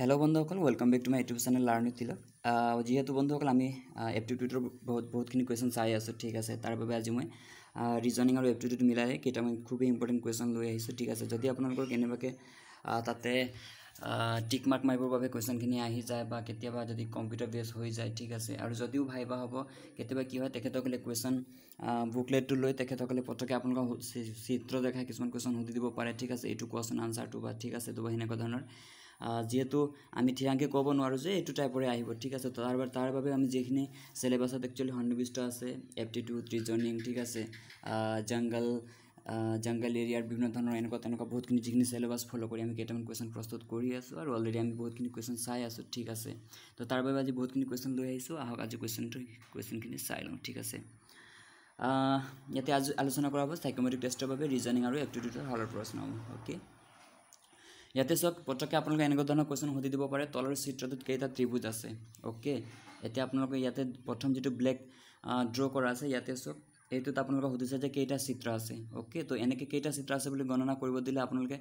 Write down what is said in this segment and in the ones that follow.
hello' বন্ধুসকল welcome back to my YouTube channel learn with Thilak যিহেতু বন্ধুসকল আমি এপটিটিউডৰ বহুত বহুতখিনি কুৱেশ্যন চাই আছোঁ ঠিক আছে তাৰ বাবে আজি মই ৰিজনিং আৰু এপটিটিউড মিলাই কেইটামান খুবেই ইম্পৰ্টেণ্ট কুৱেশ্যন লৈ আহিছোঁ ঠিক আছে যদি আপোনালোকৰ কেনেবাকৈ তাতে টিক মাৰ্ক মাৰিবৰ বাবে কুৱেশ্যনখিনি আহি যায় বা কেতিয়াবা যদি কম্পিউটাৰ বেছ হৈ যায় ঠিক আছে আৰু যদিও ভাবিবা হ'ব কেতিয়াবা কি হয় তেখেতসকলে কুৱেশ্যন বুকলেটটো লৈ তেখেতসকলে পটককৈ আপোনালোকক চিত্ৰ দেখাই কিছুমান কুৱেশ্যন সুধি দিব পাৰে ঠিক আছে এইটো কোৱেশ্যন আনচাৰটো বা ঠিক আছে তো সেনেকুৱা ধৰণৰ যিহেতু আমি ঠিৰাংকৈ ক'ব নোৱাৰোঁ যে এইটো টাইপৰে আহিব ঠিক আছে তাৰ তাৰ বাবে আমি যিখিনি চিলেবাছত একচুৱেলি সন্নিৱিষ্ট আছে এপটিটিউড ৰিজনিং ঠিক আছে জাংগল জাংগল এৰিয়াৰ বিভিন্ন ধৰণৰ এনেকুৱা তেনেকুৱা বহুতখিনি যিখিনি চিলেবাছ ফ'ল' কৰি আমি কেইটামান কুৱেশ্যন প্ৰস্তুত কৰি আছোঁ আৰু অলৰেডি আমি বহুতখিনি কুৱেশ্যন চাই আছোঁ ঠিক আছে তো তাৰ বাবে আজি বহুতখিনি কুৱেশ্যন লৈ আহিছোঁ আহক আজি কুৱেশ্যনটো কুৱেশ্যনখিনি চাই লওঁ ঠিক আছে ইয়াতে আজি আলোচনা কৰা হ'ব চাইকমেটিক টেষ্টৰ বাবে ৰিজনিং আৰু এপটিটিউডৰ হলৰ প্ৰশ্ন অ'কে ইয়াতে চাওক পটককৈ আপোনালোকে এনেকুৱা ধৰণৰ কুৱেশ্যন সুধি দিব পাৰে তলৰ চিত্ৰটোত কেইটা ত্ৰিভুজ আছে অ'কে এতিয়া আপোনালোকে ইয়াতে প্ৰথম যিটো ব্লেক ড্ৰ কৰা আছে ইয়াতে চাওক এইটোত আপোনালোকে সুধিছে যে কেইটা চিত্ৰ আছে অ'কে ত' এনেকৈ কেইটা চিত্ৰ আছে বুলি গণনা কৰিব দিলে আপোনালোকে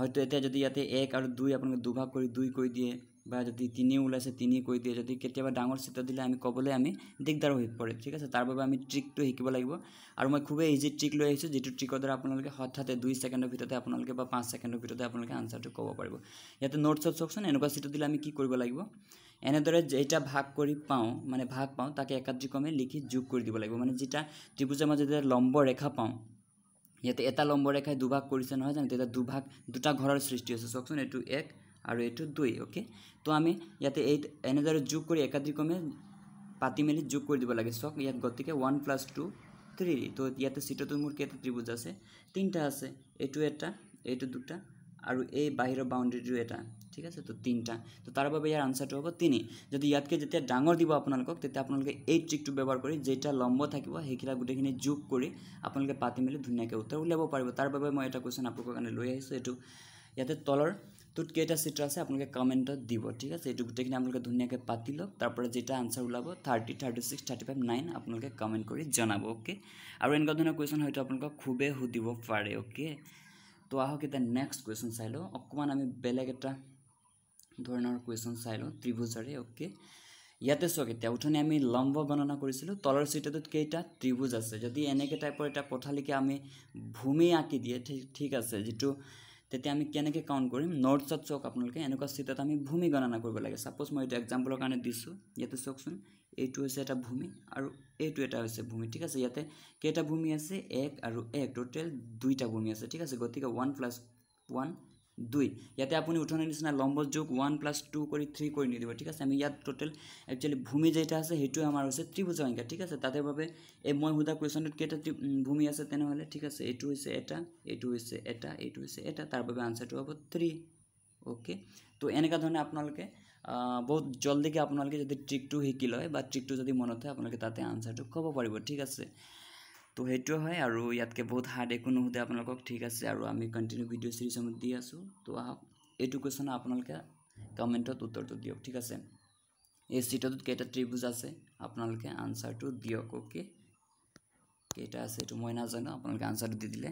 হয়তো এতিয়া যদি ইয়াতে এক আৰু দুই আপোনালোকে দুভাগ কৰি দুই কৰি দিয়ে বা যদি তিনি ওলাইছে তিনি কৈ দিয়ে যদি কেতিয়াবা ডাঙৰ চিত্ৰ দিলে আমি ক'বলৈ আমি দিগদাৰ হৈ পৰে ঠিক আছে তাৰ বাবে আমি ট্ৰিকটো শিকিব লাগিব আৰু মই খুবেই ইজি ট্ৰিক লৈ আহিছোঁ যিটো ট্ৰিকৰ দ্বাৰা আপোনালোকে হঠাতে দুই ছেকেণ্ডৰ ভিতৰতে আপোনালোকে বা পাঁচ ছেকেণ্ডৰ ভিতৰতে আপোনালোকে আনচাৰটো ক'ব পাৰিব ইয়াতে নোটছত চাওকচোন এনেকুৱা চিত্ৰ দিলে আমি কি কৰিব লাগিব এনেদৰে যেতিয়া ভাগ কৰি পাওঁ মানে ভাগ পাওঁ তাকে একাদ্ৰিকমে লিখি যোগ কৰি দিব লাগিব মানে যেতিয়া ত্ৰিভুজৰ মাজত যেতিয়া লম্ব ৰেখা পাওঁ ইয়াতে এটা লম্ব ৰেখাই দুভাগ কৰিছে নহয় জানো তেতিয়া দুভাগ দুটা ঘৰৰ সৃষ্টি হৈছে চাওকচোন এইটো এক আৰু এইটো দুই অ'কে তো আমি ইয়াতে এইট এনেদৰে যোগ কৰি একাধিক্ৰমে পাতি মেলি যোগ কৰি দিব লাগে চাওক ইয়াত গতিকে ওৱান প্লাছ টু থ্ৰী তো ইয়াতে চিত্ৰটোত মোৰ কেইটা ত্ৰিভুজ আছে তিনিটা আছে এইটো এটা এইটো দুটা আৰু এই বাহিৰৰ বাউণ্ডেৰীটো এটা ঠিক আছে তো তিনিটা তো তাৰ বাবে ইয়াৰ আনচাৰটো হ'ব তিনি যদি ইয়াতকৈ যেতিয়া ডাঙৰ দিব আপোনালোকক তেতিয়া আপোনালোকে এই ট্ৰিকটো ব্যৱহাৰ কৰি যেতিয়া লম্ব থাকিব সেইকেইটা গোটেইখিনি যোগ কৰি আপোনালোকে পাতি মেলি ধুনীয়াকৈ উত্তৰ উলিয়াব পাৰিব তাৰ বাবে মই এটা কুৱেশ্যন আপোনালোকৰ কাৰণে লৈ আহিছোঁ এইটো ইয়াতে তলৰ তোত কেইটা চিত্ৰ আছে আপোনালোকে কমেণ্টত দিব ঠিক আছে এইটো গোটেইখিনি আপোনালোকে ধুনীয়াকৈ পাতি লওক তাৰপৰা যেতিয়া আনচাৰ ওলাব thirty thirty six thirty five nine আপোনালোকে কমেণ্ট কৰি জনাব অ'কে আৰু এনেকুৱা ধৰণৰ কুৱেশ্যন হয়তো আপোনালোকক খুবেই সুধিব পাৰে অ'কে তো আহক এতিয়া নেক্সট কুৱেশ্যন চাই লওঁ অকণমান আমি বেলেগ এটা ধৰণৰ কুৱেশ্যন চাই লওঁ ত্ৰিভুজাৰে অ'কে ইয়াতে চাওক এতিয়া উঠনি আমি লম্ব গণনা কৰিছিলোঁ তলৰ চিটাটোত কেইটা ত্ৰিভুজ আছে যদি এনেকৈ টাইপৰ এটা পথালিকে আমি ভূমি আঁকি দিয়ে ঠিক আছে যিটো তেতিয়া আমি কেনেকৈ কাউণ্ট কৰিম নৰ্থ চাওক আপোনালোকে এনেকুৱা ষ্টেটত আমি ভূমি গণনা কৰিব লাগে ছাপ'জ মই এইটো এক্সাম্পলৰ কাৰণে দিছোঁ ইয়াতে চাওকচোন এইটো হৈছে এটা ভূমি আৰু এইটো এটা হৈছে ভূমি ঠিক আছে ইয়াতে কেইটা ভূমি আছে এক আৰু এক টোটেল দুইটা ভূমি আছে ঠিক আছে গতিকে ওৱান প্লাছ ওৱান দুই ইয়াতে আপুনি উঠনি নিচিনা লম্ব যোগ ওৱান প্লাছ টু কৰি থ্ৰী কৰি নিদিব ঠিক আছে আমি ইয়াত টোটেল একচুৱেলি ভূমি যেইটা আছে সেইটোৱে আমাৰ হৈছে ত্ৰিভুজ সংখ্যা ঠিক আছে তাৰ বাবে এই মই সোধা কুৱেশ্যনটোত কেইটা ভূমি আছে তেনেহ'লে ঠিক আছে এইটো হৈছে এটা এইটো হৈছে এটা এইটো হৈছে এটা তাৰ বাবে আনচাৰটো হ'ব থ্ৰী অ'কে তো এনেকুৱা ধৰণে আপোনালোকে বহুত জলদিকে আপোনালোকে যদি ট্ৰিকটো শিকি লয় বা ট্ৰিকটো যদি মনত হয় আপোনালোকে তাতে আনচাৰটো ক'ব পাৰিব ঠিক আছে তো সেইটোৱে হয় আৰু ইয়াতকৈ বহুত হাৰ্ড একো নুসুধে আপোনালোকক ঠিক আছে আৰু আমি কণ্টিনিউ ভিডিঅ' চিৰিজসমূহ দি আছোঁ তো আহক এইটো কুৱেশ্যন আপোনালোকে কমেণ্টত উত্তৰটো দিয়ক ঠিক আছে এই চিটত কেইটা ত্ৰিভুজ আছে আপোনালোকে আনচাৰটো দিয়ক অ'কে কেইটা আছে এইটো মই নাজানো আপোনালোকে আনচাৰটো দি দিলে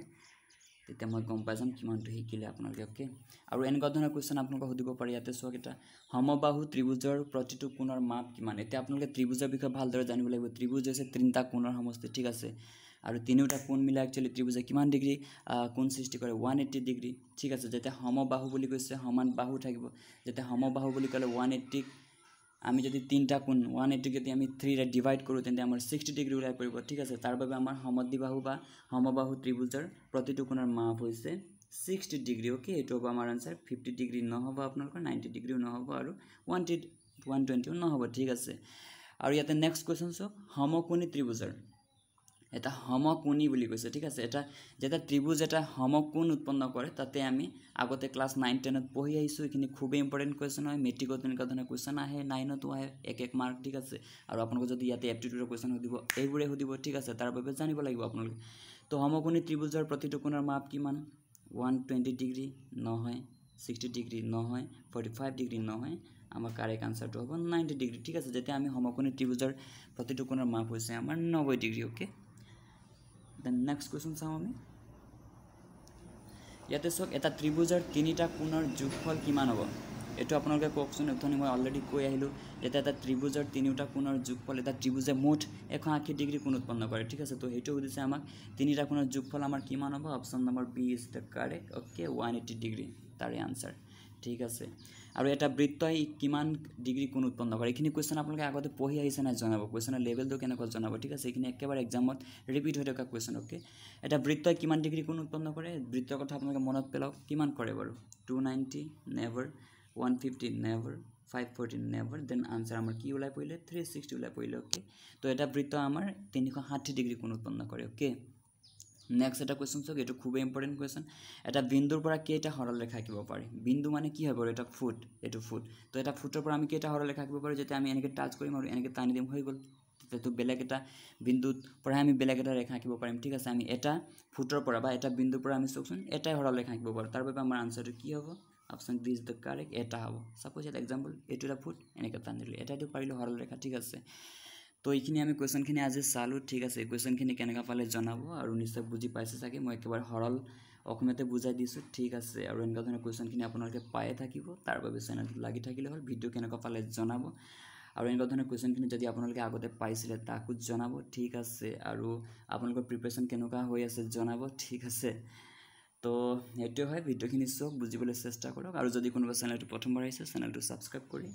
তেতিয়া মই গম পাই যাম কিমানটো শিকিলে আপোনালোকে অ'কে আৰু এনেকুৱা ধৰণৰ কুৱেশ্যন আপোনালোকে সুধিব পাৰি ইয়াতে চোৱা কেইটা সমবাহু ত্ৰিভুজৰ প্ৰতিটো কোণৰ মাপ কিমান এতিয়া আপোনালোকে ত্ৰিভুজৰ বিষয়ে ভালদৰে জানিব লাগিব ত্ৰিভুজ হৈছে তিনিটা কোণৰ সমষ্টি ঠিক আছে আৰু তিনিওটা কোণবিলাক একচুৱেলি ত্ৰিভুজে কিমান ডিগ্ৰী কোণ সৃষ্টি কৰে ওৱান এইট্টি ডিগ্ৰী ঠিক আছে যেতিয়া সমবাহু বুলি কৈছে সমান বাহু থাকিব যেতিয়া সমবাহু বুলি ক'লে ওৱান এইট্টিক আমি যদি তিনিটা কোণ ওৱান এইট্টিক যদি আমি থ্ৰীৰে ডিভাইড কৰোঁ তেন্তে আমাৰ ছিক্সটি ডিগ্ৰী ওলাই পৰিব ঠিক আছে তাৰ বাবে আমাৰ সমদ্বিবাহু বা সমবাহু ত্ৰিভুজৰ প্ৰতিটো কোণৰ মাপ হৈছে ছিক্সটি ডিগ্ৰী অ'কে এইটো হ'ব আমাৰ আনচাৰ ফিফটি ডিগ্ৰী নহ'ব আপোনালোকৰ নাইণ্টি ডিগ্ৰীও নহ'ব আৰু ওৱান টি ওৱান টুৱেণ্টিও নহ'ব ঠিক আছে আৰু ইয়াতে নেক্সট কুৱেশ্যন চাওক সমকোণী ত্ৰিভুজৰ এটা সমকোণি বুলি কৈছে ঠিক আছে এটা যেতিয়া ত্ৰিভুজ এটা সমকোণ উৎপন্ন কৰে তাতে আমি আগতে ক্লাছ নাইন টেনত পঢ়ি আহিছোঁ এইখিনি খুবেই ইম্পৰ্টেণ্ট কুৱেশ্যন হয় মেট্ৰিকত তেনেকুৱা ধৰণৰ কুৱেশ্যন আহে নাইনতো আহে এক এক মাৰ্ক ঠিক আছে আৰু আপোনালোকে যদি ইয়াতে এপ্টিটিউডৰ কুৱেশ্যন সুধিব এইবোৰে সুধিব ঠিক আছে তাৰ বাবে জানিব লাগিব আপোনালোকে তো সমকোণী ত্ৰিভুজৰ প্ৰতিটো কোণৰ মাপ কিমান ওৱান টুৱেণ্টি ডিগ্ৰী নহয় ছিক্সটি ডিগ্ৰী নহয় ফৰ্টি ফাইভ ডিগ্ৰী নহয় আমাৰ কাৰেক্ট আনচাৰটো হ'ব নাইণ্টি ডিগ্ৰী ঠিক আছে যেতিয়া আমি সমকোণী ত্ৰিভুজৰ প্ৰতিটো কোণৰ মাপ হৈছে আমাৰ নব্বৈ degree okay then next question চাওঁ আমি ইয়াতে চাওক এটা ত্ৰিভুজৰ তিনিটা কোণৰ যোগফল কিমান হ'ব এইটো আপোনালোকে কওকচোন অথনি মই অলৰেডি কৈ আহিলোঁ ইয়াতে এটা ত্ৰিভুজৰ তিনিওটা কোণৰ যোগফল এটা ত্ৰিভুজে মুঠ এশ আশী ডিগ্ৰী কোণ উৎপন্ন কৰে ঠিক আছে তো সেইটো সুধিছে আমাক তিনিটা কোণৰ যোগফল আমাৰ কিমান হ'ব option number B is the correct okay one eighty degree তাৰে আনচাৰ ঠিক আছে আৰু এটা বৃত্তই কিমান ডিগ্ৰী কোন উৎপন্ন কৰে এইখিনি কুৱেশ্যন আপোনালোকে আগতে পঢ়ি আহিছে নাই জনাব কুৱেশ্যনৰ লেভেলটো কেনেকুৱা জনাব ঠিক আছে এইখিনি একেবাৰে একজামত ৰিপিট হৈ থকা কুৱেশ্যন অ'কে এটা বৃত্তই কিমান ডিগ্ৰী কোন উৎপন্ন কৰে বৃত্তৰ কথা আপোনালোকে মনত পেলাওক কিমান কৰে বাৰু two ninety never one fifty never five fourteen never then answer আমাৰ কি ওলাই পৰিলে থ্ৰী ছিক্সটি ওলাই পৰিলে অ'কে তো এটা বৃত্ত আমাৰ তিনিশ ষাঠি ডিগ্ৰী কোন উৎপন্ন কৰে অ'কে নেক্সট এটা কুৱেশ্যন চাওক এইটো খুবেই ইম্পৰ্টেণ্ট কুৱেশ্যন এটা বিন্দুৰ পৰা কেইটা সৰল ৰেখা আঁকিব পাৰি বিন্দু মানে কি হয় বাৰু এটা ফুট এইটো ফুট তো এটা ফুটৰ পৰা আমি কেইটা সৰল ৰেখা আঁকিব পাৰোঁ যেতিয়া আমি এনেকৈ টাচ কৰিম আৰু এনেকৈ টানি দিম হৈ গ'ল তেতিয়াতো বেলেগ এটা বিন্দুত পৰাহে আমি বেলেগ এটা ৰেখা আঁকিব পাৰিম ঠিক আছে আমি এটা ফুটৰ পৰা বা এটা বিন্দুৰ পৰা আমি চাওকচোন এটাই সৰল ৰেখা আঁকিব পাৰোঁ তাৰ বাবে আমাৰ আনচাৰটো কি হ'ব option D is the correct এটা হ'ব ছাপ'জ এটা এক্সাম্পল এইটো এটা ফুট এনেকৈ টানি দিলোঁ এটাইটো পাৰিলোঁ সৰল ৰেখা ঠিক আছে তো এইখিনি আমি কুৱেশ্যনখিনি আজি চালোঁ ঠিক আছে কুৱেশ্যনখিনি কেনেকুৱা পালে জনাব আৰু নিশ্চয় বুজি পাইছে চাগে মই একেবাৰে সৰল অসমীয়াতে বুজাই দিছোঁ ঠিক আছে আৰু এনেকুৱা ধৰণৰ কুৱেশ্যনখিনি আপোনালোকে পায়ে থাকিব তাৰ বাবে চেনেলটোত লাগি থাকিলে হ'ল ভিডিঅ' কেনেকুৱা পালে জনাব আৰু এনেকুৱা ধৰণৰ কুৱেশ্যনখিনি যদি আপোনালোকে আগতে পাইছিলে তাকো জনাব ঠিক আছে আৰু আপোনালোকৰ প্ৰিপেৰেশ্যন কেনেকুৱা হৈ আছে জনাব ঠিক আছে তো সেইটোৱে হয় ভিডিঅ'খিনি চাওক বুজিবলৈ চেষ্টা কৰক আৰু যদি কোনোবা চেনেলটো প্ৰথমবাৰ আহিছে চেনেলটো ছাবস্ক্ৰাইব কৰি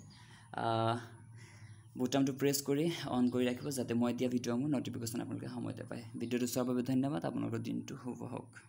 বুটামটো প্ৰেছ কৰি অন কৰি ৰাখিব যাতে মই এতিয়া ভিডিঅ'সমূহ ন'টিফিকেশ্যন আপোনালোকে সময়তে পায় ভিডিঅ'টো চোৱাৰ বাবে ধন্যবাদ আপোনালোকৰ দিনটো শুভ হওক